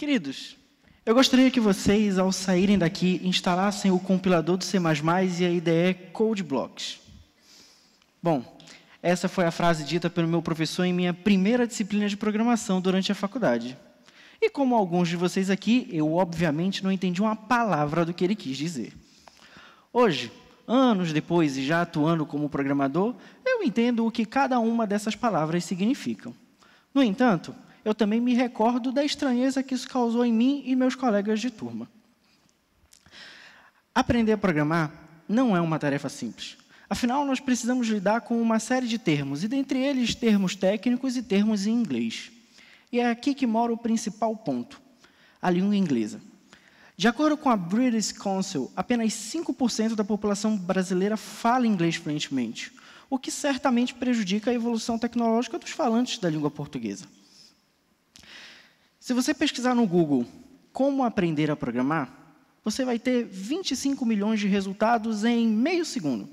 Queridos, eu gostaria que vocês, ao saírem daqui, instalassem o compilador do C++ e a IDE Code Blocks. Bom, essa foi a frase dita pelo meu professor em minha primeira disciplina de programação durante a faculdade. E como alguns de vocês aqui, eu obviamente não entendi uma palavra do que ele quis dizer. Hoje, anos depois e já atuando como programador, eu entendo o que cada uma dessas palavras significam. No entanto, eu também me recordo da estranheza que isso causou em mim e meus colegas de turma. Aprender a programar não é uma tarefa simples. Afinal, nós precisamos lidar com uma série de termos, e dentre eles, termos técnicos e termos em inglês. E é aqui que mora o principal ponto: a língua inglesa. De acordo com a British Council, apenas 5% da população brasileira fala inglês fluentemente, o que certamente prejudica a evolução tecnológica dos falantes da língua portuguesa. Se você pesquisar no Google como aprender a programar, você vai ter 25 milhões de resultados em meio segundo.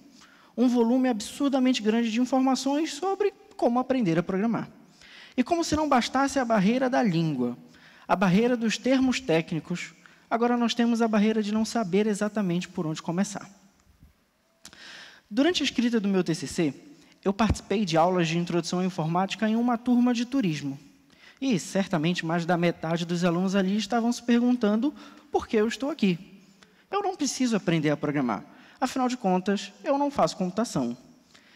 Um volume absurdamente grande de informações sobre como aprender a programar. E como se não bastasse a barreira da língua, a barreira dos termos técnicos, agora nós temos a barreira de não saber exatamente por onde começar. Durante a escrita do meu TCC, eu participei de aulas de introdução à informática em uma turma de turismo. E certamente mais da metade dos alunos ali estavam se perguntando por que eu estou aqui. Eu não preciso aprender a programar. Afinal de contas, eu não faço computação.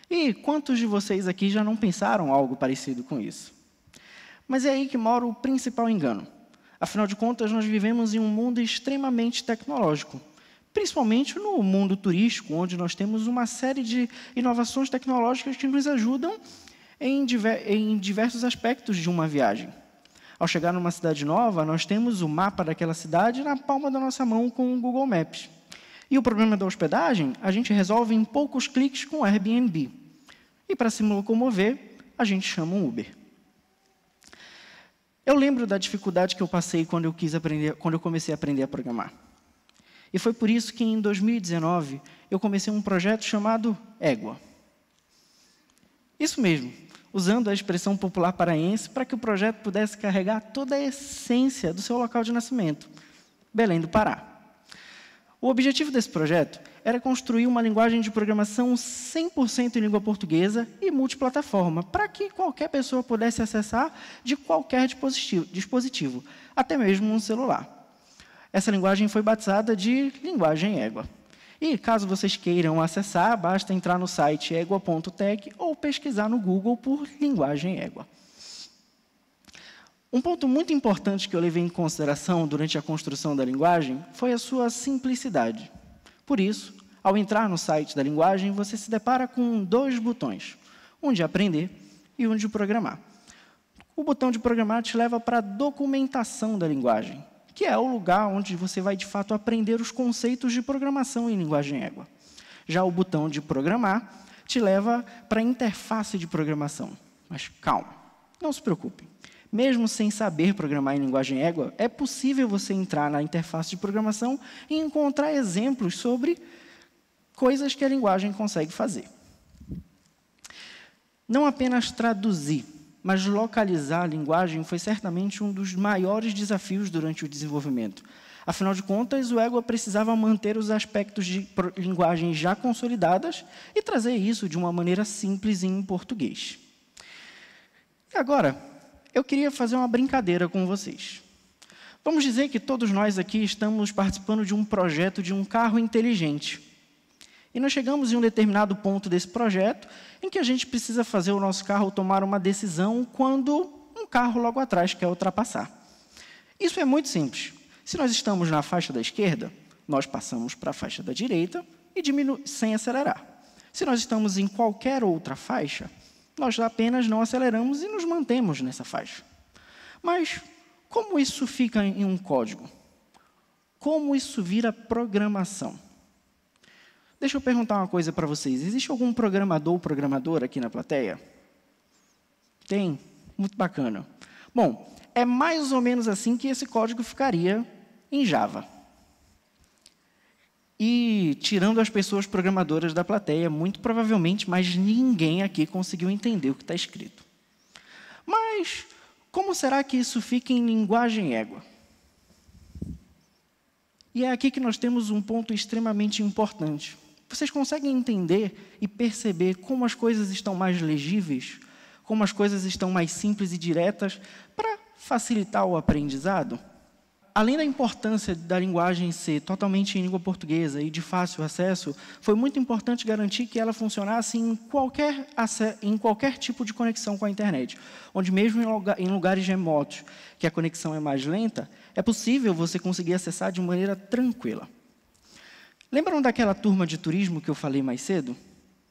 E quantos de vocês aqui já não pensaram algo parecido com isso? Mas é aí que mora o principal engano. Afinal de contas, nós vivemos em um mundo extremamente tecnológico, principalmente no mundo turístico, onde nós temos uma série de inovações tecnológicas que nos ajudam em, diversos aspectos de uma viagem. Ao chegar numa cidade nova, nós temos o mapa daquela cidade na palma da nossa mão com o Google Maps. E o problema da hospedagem, a gente resolve em poucos cliques com o Airbnb. E para se locomover, a gente chama um Uber. Eu lembro da dificuldade que eu passei quando eu quis aprender, quando eu comecei a aprender a programar. E foi por isso que em 2019 eu comecei um projeto chamado Égua. Isso mesmo, usando a expressão popular paraense para que o projeto pudesse carregar toda a essência do seu local de nascimento, Belém do Pará. O objetivo desse projeto era construir uma linguagem de programação 100% em língua portuguesa e multiplataforma, para que qualquer pessoa pudesse acessar de qualquer dispositivo, até mesmo um celular. Essa linguagem foi batizada de linguagem égua. E caso vocês queiram acessar, basta entrar no site égua.tech ou pesquisar no Google por linguagem égua. Um ponto muito importante que eu levei em consideração durante a construção da linguagem foi a sua simplicidade. Por isso, ao entrar no site da linguagem, você se depara com dois botões: um de aprender e um de programar. O botão de programar te leva para a documentação da linguagem que é o lugar onde você vai de fato aprender os conceitos de programação em linguagem égua. Já o botão de programar te leva para a interface de programação. Mas calma, não se preocupe. Mesmo sem saber programar em linguagem égua, é possível você entrar na interface de programação e encontrar exemplos sobre coisas que a linguagem consegue fazer. Não apenas traduzir mas localizar a linguagem foi certamente um dos maiores desafios durante o desenvolvimento. Afinal de contas, o EGUA precisava manter os aspectos de linguagem já consolidadas e trazer isso de uma maneira simples em português. E agora, eu queria fazer uma brincadeira com vocês. Vamos dizer que todos nós aqui estamos participando de um projeto de um carro inteligente. E nós chegamos em um determinado ponto desse projeto em que a gente precisa fazer o nosso carro tomar uma decisão quando um carro logo atrás quer ultrapassar. Isso é muito simples. Se nós estamos na faixa da esquerda, nós passamos para a faixa da direita e diminu sem acelerar. Se nós estamos em qualquer outra faixa, nós apenas não aceleramos e nos mantemos nessa faixa. Mas como isso fica em um código? Como isso vira programação? Deixa eu perguntar uma coisa para vocês. Existe algum programador ou programadora aqui na plateia? Tem? Muito bacana. Bom, é mais ou menos assim que esse código ficaria em Java. E, tirando as pessoas programadoras da plateia, muito provavelmente mais ninguém aqui conseguiu entender o que está escrito. Mas, como será que isso fica em linguagem égua? E é aqui que nós temos um ponto extremamente importante. Vocês conseguem entender e perceber como as coisas estão mais legíveis, como as coisas estão mais simples e diretas para facilitar o aprendizado? Além da importância da linguagem ser totalmente em língua portuguesa e de fácil acesso, foi muito importante garantir que ela funcionasse em qualquer, em qualquer tipo de conexão com a internet, onde mesmo em lugares remotos, que a conexão é mais lenta, é possível você conseguir acessar de maneira tranquila. Lembram daquela turma de turismo que eu falei mais cedo?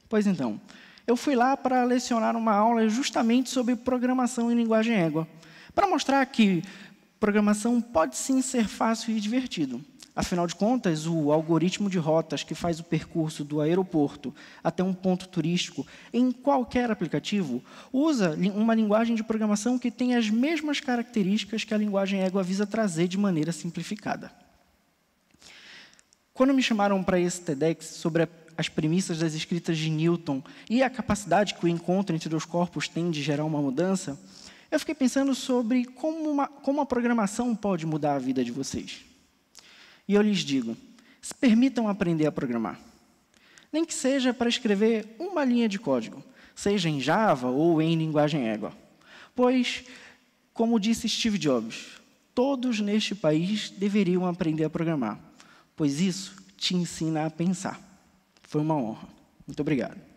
Pois então, eu fui lá para lecionar uma aula justamente sobre programação em linguagem égua, para mostrar que programação pode sim ser fácil e divertido. Afinal de contas, o algoritmo de rotas que faz o percurso do aeroporto até um ponto turístico em qualquer aplicativo usa uma linguagem de programação que tem as mesmas características que a linguagem égua visa trazer de maneira simplificada. Quando me chamaram para esse TEDx sobre as premissas das escritas de Newton e a capacidade que o encontro entre os corpos tem de gerar uma mudança, eu fiquei pensando sobre como, uma, como a programação pode mudar a vida de vocês. E eu lhes digo: se permitam aprender a programar. Nem que seja para escrever uma linha de código, seja em Java ou em linguagem égua, Pois, como disse Steve Jobs, todos neste país deveriam aprender a programar pois isso te ensina a pensar. Foi uma honra. Muito obrigado.